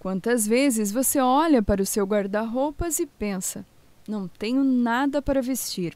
Quantas vezes você olha para o seu guarda-roupas e pensa: não tenho nada para vestir.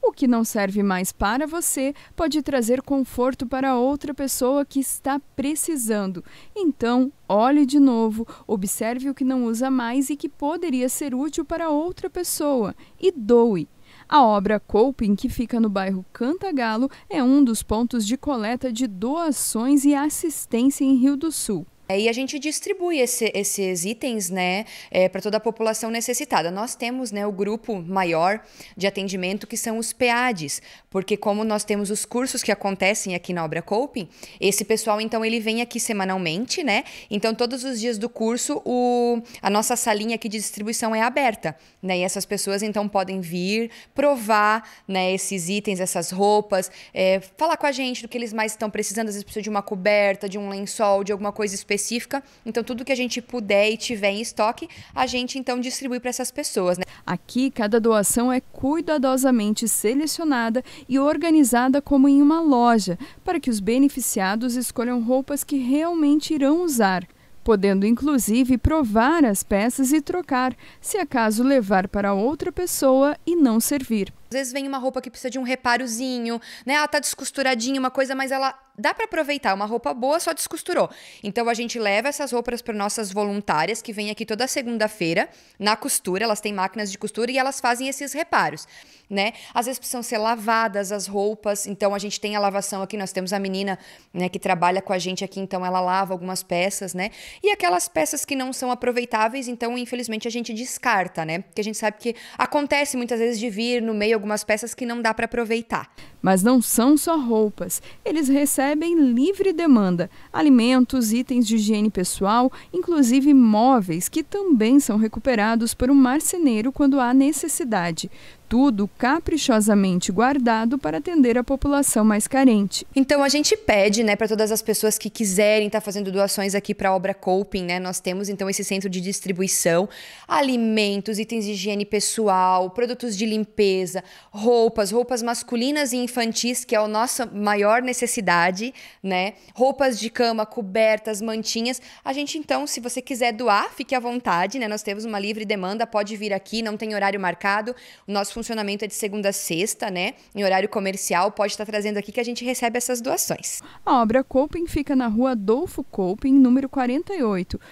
O que não serve mais para você pode trazer conforto para outra pessoa que está precisando. Então, olhe de novo, observe o que não usa mais e que poderia ser útil para outra pessoa e doe. A obra Coping, que fica no bairro Cantagalo, é um dos pontos de coleta de doações e assistência em Rio do Sul. É, e a gente distribui esse, esses itens né, é, para toda a população necessitada. Nós temos né, o grupo maior de atendimento que são os PADs, porque como nós temos os cursos que acontecem aqui na Obra Coping, esse pessoal então ele vem aqui semanalmente, né? Então todos os dias do curso o, a nossa salinha aqui de distribuição é aberta, né? E essas pessoas então podem vir provar né, esses itens, essas roupas, é, falar com a gente do que eles mais estão precisando, às vezes precisa de uma coberta, de um lençol, de alguma coisa específica específica. Então, tudo que a gente puder e tiver em estoque, a gente então distribui para essas pessoas. Né? Aqui, cada doação é cuidadosamente selecionada e organizada como em uma loja, para que os beneficiados escolham roupas que realmente irão usar podendo inclusive provar as peças e trocar, se acaso levar para outra pessoa e não servir. Às vezes vem uma roupa que precisa de um reparozinho, né? Ela ah, tá descosturadinha, uma coisa, mas ela dá para aproveitar. Uma roupa boa só descosturou. Então a gente leva essas roupas para nossas voluntárias que vêm aqui toda segunda-feira na costura. Elas têm máquinas de costura e elas fazem esses reparos, né? Às vezes precisam ser lavadas as roupas. Então a gente tem a lavação aqui. Nós temos a menina, né, que trabalha com a gente aqui. Então ela lava algumas peças, né? E aquelas peças que não são aproveitáveis, então infelizmente a gente descarta, né? Porque a gente sabe que acontece muitas vezes de vir no meio algumas peças que não dá para aproveitar. Mas não são só roupas. Eles recebem livre demanda: alimentos, itens de higiene pessoal, inclusive móveis, que também são recuperados por um marceneiro quando há necessidade tudo caprichosamente guardado para atender a população mais carente. Então a gente pede, né, para todas as pessoas que quiserem estar tá fazendo doações aqui para a obra Coping, né? Nós temos então esse centro de distribuição, alimentos, itens de higiene pessoal, produtos de limpeza, roupas, roupas masculinas e infantis, que é a nossa maior necessidade, né? Roupas de cama, cobertas, mantinhas. A gente então, se você quiser doar, fique à vontade, né? Nós temos uma livre demanda, pode vir aqui, não tem horário marcado. O nosso funcionamento é de segunda a sexta, né? Em horário comercial, pode estar trazendo aqui que a gente recebe essas doações. A obra Coping fica na rua Adolfo Coping, número 48,